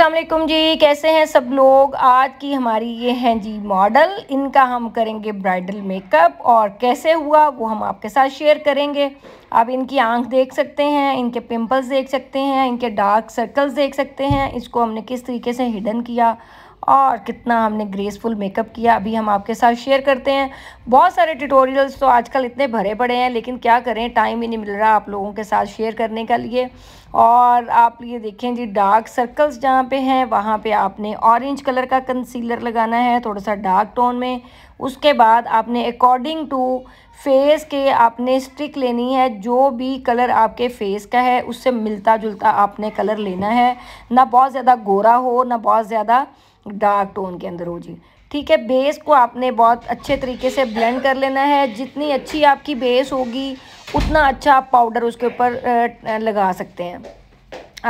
असलम जी कैसे हैं सब लोग आज की हमारी ये हैं जी मॉडल इनका हम करेंगे ब्राइडल मेकअप और कैसे हुआ वो हम आपके साथ शेयर करेंगे आप इनकी आंख देख सकते हैं इनके पिंपल्स देख सकते हैं इनके डार्क सर्कल्स देख सकते हैं इसको हमने किस तरीके से हिडन किया और कितना हमने ग्रेसफुल मेकअप किया अभी हम आपके साथ शेयर करते हैं बहुत सारे ट्यूटोरियल्स तो आजकल इतने भरे पड़े हैं लेकिन क्या करें टाइम ही नहीं मिल रहा आप लोगों के साथ शेयर करने के लिए और आप ये देखें जी डार्क सर्कल्स जहाँ पे हैं वहाँ पे आपने ऑरेंज कलर का कंसीलर लगाना है थोड़ा सा डार्क टोन में उसके बाद आपने अकॉर्डिंग टू फेस के आपने स्टिक लेनी है जो भी कलर आपके फेस का है उससे मिलता जुलता आपने कलर लेना है ना बहुत ज़्यादा गोरा हो ना बहुत ज़्यादा डार्क टोन के अंदर हो जी ठीक है बेस को आपने बहुत अच्छे तरीके से ब्लेंड कर लेना है जितनी अच्छी आपकी बेस होगी उतना अच्छा आप पाउडर उसके ऊपर लगा सकते हैं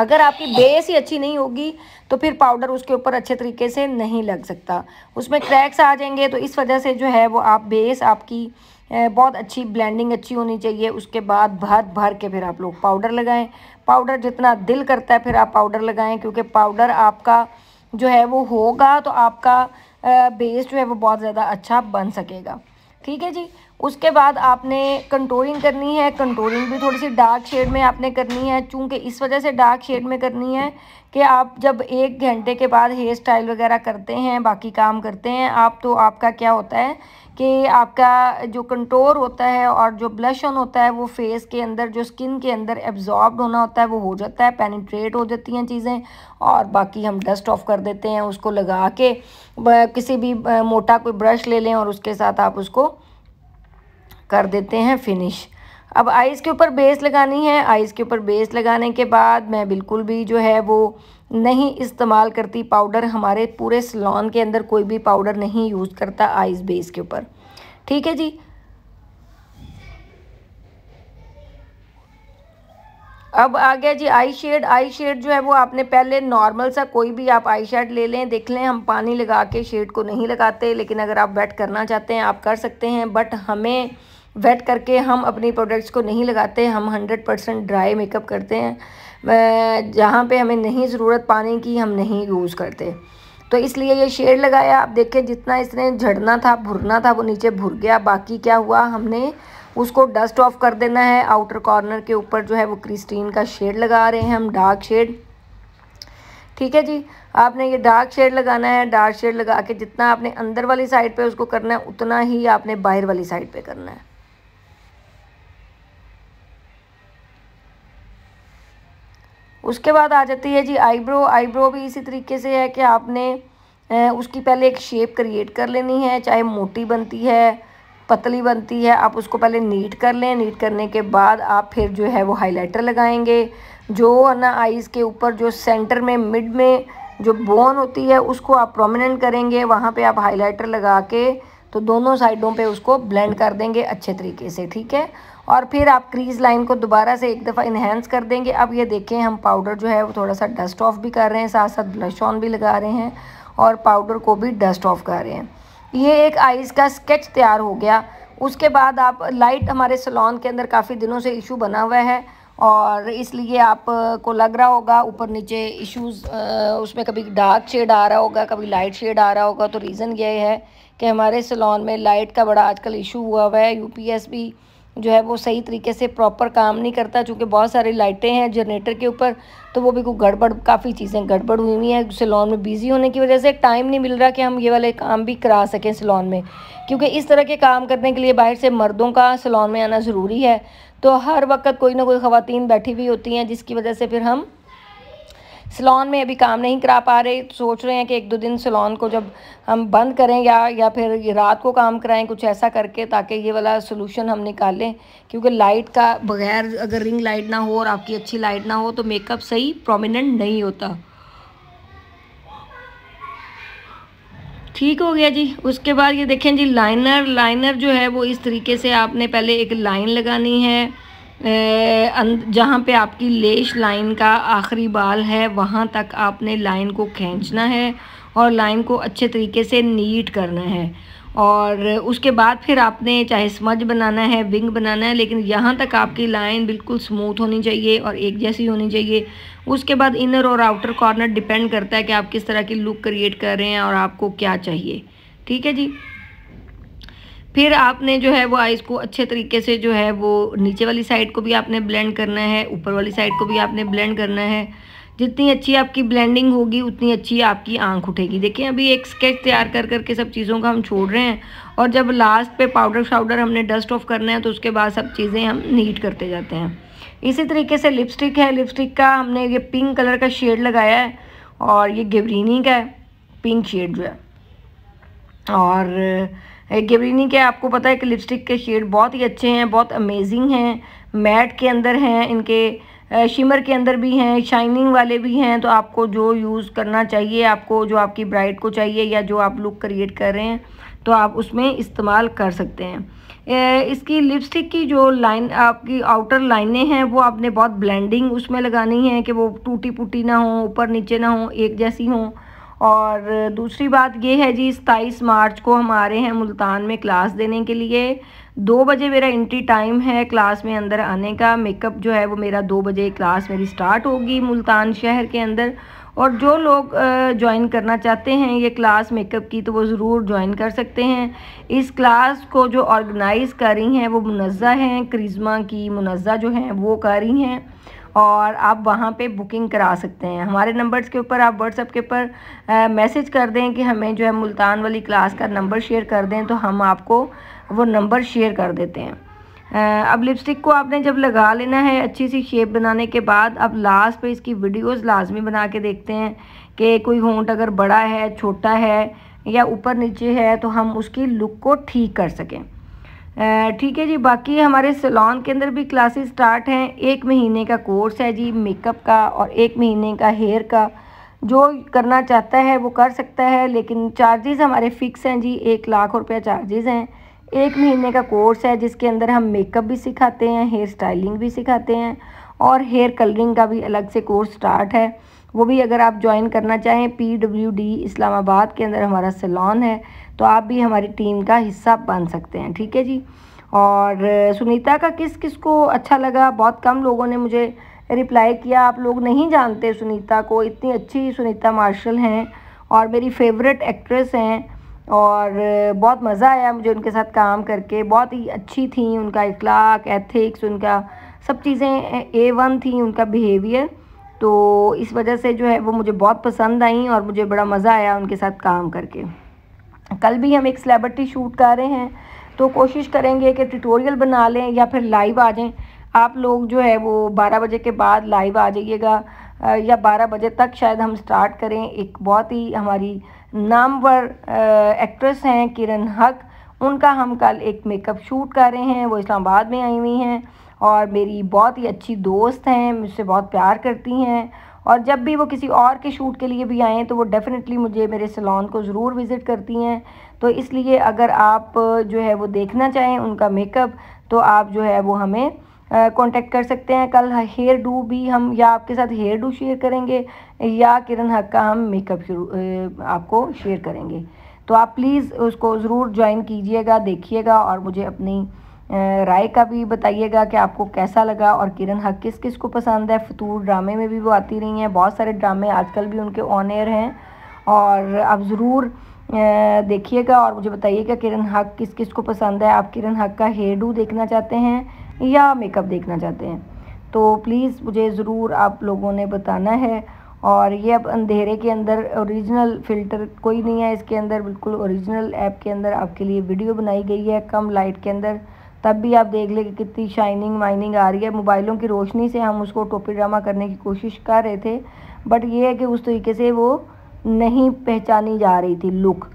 अगर आपकी बेस ही अच्छी नहीं होगी तो फिर पाउडर उसके ऊपर अच्छे तरीके से नहीं लग सकता उसमें क्रैक्स आ जाएंगे तो इस वजह से जो है वो आप बेस आपकी बहुत अच्छी ब्लेंडिंग अच्छी होनी चाहिए उसके बाद भर भर के फिर आप लोग पाउडर लगाएं पाउडर जितना दिल करता है फिर आप पाउडर लगाएं क्योंकि पाउडर आपका जो है वो होगा तो आपका बेस जो है वो बहुत ज़्यादा अच्छा बन सकेगा ठीक है जी उसके बाद आपने कंटोरिंग करनी है कंटोरिंग भी थोड़ी सी डार्क शेड में आपने करनी है चूँकि इस वजह से डार्क शेड में करनी है कि आप जब एक घंटे के बाद हेयर स्टाइल वगैरह करते हैं बाकी काम करते हैं आप तो आपका क्या होता है कि आपका जो कंटोर होता है और जो ब्लश ऑन होता है वो फेस के अंदर जो स्किन के अंदर एब्जॉर्ब होना होता है वो हो जाता है पेनिट्रेट हो जाती हैं चीज़ें और बाकी हम डस्ट ऑफ कर देते हैं उसको लगा के किसी भी मोटा कोई ब्रश ले लें और उसके साथ आप उसको कर देते हैं फिनिश अब आइज़ के ऊपर बेस लगानी है आइज़ के ऊपर बेस लगाने के बाद मैं बिल्कुल भी जो है वो नहीं इस्तेमाल करती पाउडर हमारे पूरे सलोन के अंदर कोई भी पाउडर नहीं यूज़ करता आइज़ बेस के ऊपर ठीक है जी अब आ गया जी आई शेड आई शेड जो है वो आपने पहले नॉर्मल सा कोई भी आप आई शेड ले लें देख लें हम पानी लगा के शेड को नहीं लगाते लेकिन अगर आप वेट करना चाहते हैं आप कर सकते हैं बट हमें वेट करके हम अपने प्रोडक्ट्स को नहीं लगाते हम हंड्रेड परसेंट ड्राई मेकअप करते हैं जहाँ पे हमें नहीं ज़रूरत पानी की हम नहीं यूज़ करते तो इसलिए ये शेड लगाया आप देखें जितना इसने झड़ना था भुरना था वो नीचे भुर गया बाकी क्या हुआ हमने उसको डस्ट ऑफ कर देना है आउटर कॉर्नर के ऊपर जो है वो क्रिस्टीन का शेड लगा रहे हैं हम डार्क शेड ठीक है जी आपने ये डार्क शेड लगाना है डार्क शेड लगा के जितना आपने अंदर वाली साइड पे उसको करना है उतना ही आपने बाहर वाली साइड पे करना है उसके बाद आ जाती है जी आईब्रो आईब्रो भी इसी तरीके से है कि आपने उसकी पहले एक शेप क्रिएट कर लेनी है चाहे मोटी बनती है पतली बनती है आप उसको पहले नीट कर लें नीट करने के बाद आप फिर जो है वो हाइलाइटर लगाएंगे जो ना आइज़ के ऊपर जो सेंटर में मिड में जो बोन होती है उसको आप प्रोमिनेंट करेंगे वहाँ पे आप हाइलाइटर लगा के तो दोनों साइडों पे उसको ब्लेंड कर देंगे अच्छे तरीके से ठीक है और फिर आप क्रीज लाइन को दोबारा से एक दफ़ा इन्हेंस कर देंगे अब ये देखें हम पाउडर जो है वो थोड़ा सा डस्ट ऑफ भी कर रहे हैं साथ साथ ब्लश ऑन भी लगा रहे हैं और पाउडर को भी डस्ट ऑफ कर रहे हैं ये एक आइज़ का स्केच तैयार हो गया उसके बाद आप लाइट हमारे सलोन के अंदर काफ़ी दिनों से इशू बना हुआ है और इसलिए आप को लग रहा होगा ऊपर नीचे इश्यूज उसमें कभी डार्क शेड आ रहा होगा कभी लाइट शेड आ रहा होगा तो रीज़न ये है कि हमारे सलोन में लाइट का बड़ा आजकल इशू हुआ हुआ है यूपीएस भी जो है वो सही तरीके से प्रॉपर काम नहीं करता चूँकि बहुत सारी लाइटें हैं जनरेटर के ऊपर तो वो भी गड़बड़ काफ़ी चीज़ें गड़बड़ हुई हुई हैं सिलोन में बिज़ी होने की वजह से टाइम नहीं मिल रहा कि हम ये वाले काम भी करा सकें सिलोन में क्योंकि इस तरह के काम करने के लिए बाहर से मर्दों का सिलोन में आना ज़रूरी है तो हर वक्त कोई ना कोई ख़वान बैठी हुई होती हैं जिसकी वजह से फिर हम सलोन में अभी काम नहीं करा पा रहे सोच रहे हैं कि एक दो दिन सलोन को जब हम बंद करें या या फिर रात को काम कराएं कुछ ऐसा करके ताकि ये वाला सोलूशन हम निकालें क्योंकि लाइट का बगैर अगर रिंग लाइट ना हो और आपकी अच्छी लाइट ना हो तो मेकअप सही प्रोमिनेंट नहीं होता ठीक हो गया जी उसके बाद ये देखें जी लाइनर लाइनर जो है वो इस तरीके से आपने पहले एक लाइन लगानी है अं, जहाँ पे आपकी लेश लाइन का आखिरी बाल है वहाँ तक आपने लाइन को खींचना है और लाइन को अच्छे तरीके से नीट करना है और उसके बाद फिर आपने चाहे स्मज बनाना है विंग बनाना है लेकिन यहाँ तक आपकी लाइन बिल्कुल स्मूथ होनी चाहिए और एक जैसी होनी चाहिए उसके बाद इनर और आउटर कॉर्नर डिपेंड करता है कि आप किस तरह की लुक क्रिएट कर रहे हैं और आपको क्या चाहिए ठीक है जी फिर आपने जो है वो आइस को अच्छे तरीके से जो है वो नीचे वाली साइड को भी आपने ब्लेंड करना है ऊपर वाली साइड को भी आपने ब्लेंड करना है जितनी अच्छी आपकी ब्लेंडिंग होगी उतनी अच्छी आपकी आंख उठेगी देखिए अभी एक स्केच तैयार कर करके सब चीज़ों का हम छोड़ रहे हैं और जब लास्ट पे पाउडर शाउडर हमने डस्ट ऑफ करना है तो उसके बाद सब चीज़ें हम नीट करते जाते हैं इसी तरीके से लिपस्टिक है लिपस्टिक का हमने ये पिंक कलर का शेड लगाया है और ये गेवरीनी का है पिंक शेड जो है और गेबरिनी के आपको पता है कि लिपस्टिक के शेड बहुत ही अच्छे हैं बहुत अमेजिंग हैं मैट के अंदर हैं इनके शिमर के अंदर भी हैं शाइनिंग वाले भी हैं तो आपको जो यूज़ करना चाहिए आपको जो आपकी ब्राइड को चाहिए या जो आप लुक क्रिएट कर रहे हैं तो आप उसमें इस्तेमाल कर सकते हैं इसकी लिपस्टिक की जो लाइन आपकी आउटर लाइनें हैं वो आपने बहुत ब्लेंडिंग उसमें लगानी है कि वो टूटी पुटी ना हो ऊपर नीचे ना हो एक जैसी हों और दूसरी बात ये है जी सताईस मार्च को हम आ रहे हैं मुल्तान में क्लास देने के लिए दो बजे मेरा एंट्री टाइम है क्लास में अंदर आने का मेकअप जो है वो मेरा दो बजे क्लास मेरी स्टार्ट होगी मुल्तान शहर के अंदर और जो लोग ज्वाइन करना चाहते हैं ये क्लास मेकअप की तो वो ज़रूर ज्वाइन कर सकते हैं इस क्लास को जो ऑर्गेनाइज़ कर रही हैं वो मुनज़ा हैं क्रिज़मा की मुनज़ा जो हैं वो कर रही हैं और आप वहाँ पे बुकिंग करा सकते हैं हमारे नंबर्स के ऊपर आप व्हाट्सअप के ऊपर मैसेज कर दें कि हमें जो है मुल्तान वाली क्लास का नंबर शेयर कर दें तो हम आपको वो नंबर शेयर कर देते हैं अब लिपस्टिक को आपने जब लगा लेना है अच्छी सी शेप बनाने के बाद अब लास्ट पे इसकी वीडियोस लाजमी बना के देखते हैं कि कोई होंट अगर बड़ा है छोटा है या ऊपर नीचे है तो हम उसकी लुक को ठीक कर सकें ठीक है जी बाकी हमारे सलोन के अंदर भी क्लासेस स्टार्ट हैं एक महीने का कोर्स है जी मेकअप का और एक महीने का हेयर का जो करना चाहता है वो कर सकता है लेकिन चार्जेस हमारे फ़िक्स हैं जी एक लाख रुपया चार्जेस हैं एक महीने का कोर्स है जिसके अंदर हम मेकअप भी सिखाते हैं हेयर स्टाइलिंग भी सिखाते हैं और हेयर कलरिंग का भी अलग से कोर्स स्टार्ट है वो भी अगर आप ज्वाइन करना चाहें पी डब्ल्यू डी इस्लामाबाद के अंदर हमारा सैलॉन है तो आप भी हमारी टीम का हिस्सा बन सकते हैं ठीक है जी और सुनीता का किस किस को अच्छा लगा बहुत कम लोगों ने मुझे रिप्लाई किया आप लोग नहीं जानते सुनीता को इतनी अच्छी सुनीता मार्शल हैं और मेरी फेवरेट एक्ट्रेस हैं और बहुत मज़ा आया मुझे उनके साथ काम करके बहुत ही अच्छी थी उनका इखलाक एथिक्स उनका सब चीज़ें ए वन थी उनका बिहेवियर तो इस वजह से जो है वो मुझे बहुत पसंद आई और मुझे बड़ा मज़ा आया उनके साथ काम करके कल भी हम एक सेलेब्रिटी शूट कर रहे हैं तो कोशिश करेंगे कि ट्यूटोरियल बना लें या फिर लाइव आ जाएं आप लोग जो है वो 12 बजे के बाद लाइव आ जाइएगा या 12 बजे तक शायद हम स्टार्ट करें एक बहुत ही हमारी नामवर एक्ट्रेस हैं किरण हक उनका हम कल एक मेकअप शूट कर रहे हैं वो इस्लामाबाद में आई हुई हैं और मेरी बहुत ही अच्छी दोस्त हैं मुझसे बहुत प्यार करती हैं और जब भी वो किसी और के शूट के लिए भी आएँ तो वो डेफ़िनेटली मुझे मेरे सलोन को ज़रूर विज़िट करती हैं तो इसलिए अगर आप जो है वो देखना चाहें उनका मेकअप तो आप जो है वो हमें कांटेक्ट कर सकते हैं कल हेयर डू भी हम या आपके साथ हेयर डू शेयर करेंगे या किरण हक का हम मेकअप आपको शेयर करेंगे तो आप प्लीज़ उसको ज़रूर ज्वाइन कीजिएगा देखिएगा और मुझे अपनी राय का भी बताइएगा कि आपको कैसा लगा और किरण हक हाँ, किस किस को पसंद है फतूर ड्रामे में भी वो आती रही हैं बहुत सारे ड्रामे आजकल भी उनके ऑन एयर हैं और आप ज़रूर देखिएगा और मुझे बताइएगा किरण हक हाँ, किस किस को पसंद है आप किरण हक हाँ, का हेयर डू देखना चाहते हैं या मेकअप देखना चाहते हैं तो प्लीज़ मुझे ज़रूर आप लोगों ने बताना है और ये अब अंधेरे के अंदर ओरिजिनल फ़िल्टर कोई नहीं है इसके अंदर बिल्कुल ओरिजिनल ऐप के अंदर आपके लिए वीडियो बनाई गई है कम लाइट के अंदर तब भी आप देख लेंगे कितनी शाइनिंग वाइनिंग आ रही है मोबाइलों की रोशनी से हम उसको टोपी ड्रामा करने की कोशिश कर रहे थे बट ये है कि उस तरीके से वो नहीं पहचानी जा रही थी लुक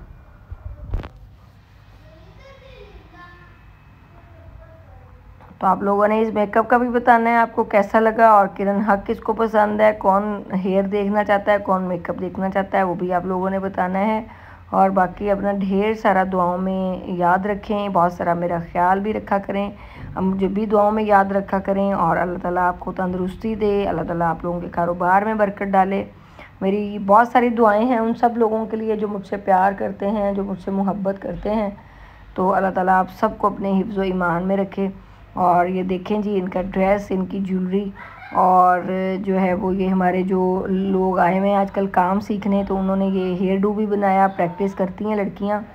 तो आप लोगों ने इस मेकअप का भी बताना है आपको कैसा लगा और किरण हक किसको पसंद है कौन हेयर देखना चाहता है कौन मेकअप देखना चाहता है वो भी आप लोगों ने बताना है और बाकी अपना ढेर सारा दुआओं में याद रखें बहुत सारा मेरा ख्याल भी रखा करें मुझे भी दुआओं में याद रखा करें और अल्लाह ताला आपको तंदरुस्ती दे अल्लाह ताला आप लोगों के कारोबार में बरकत डाले मेरी बहुत सारी दुआएं हैं उन सब लोगों के लिए जो मुझसे प्यार करते हैं जो मुझसे मोहब्बत करते हैं तो अल्लाह ताला आप सबको अपने हिफ्ज़ ईमान में रखे और ये देखें जी इनका ड्रेस इनकी ज्वेलरी और जो है वो ये हमारे जो लोग आए हुए हैं आजकल काम सीखने तो उन्होंने ये हेयर डू भी बनाया प्रैक्टिस करती हैं लड़कियाँ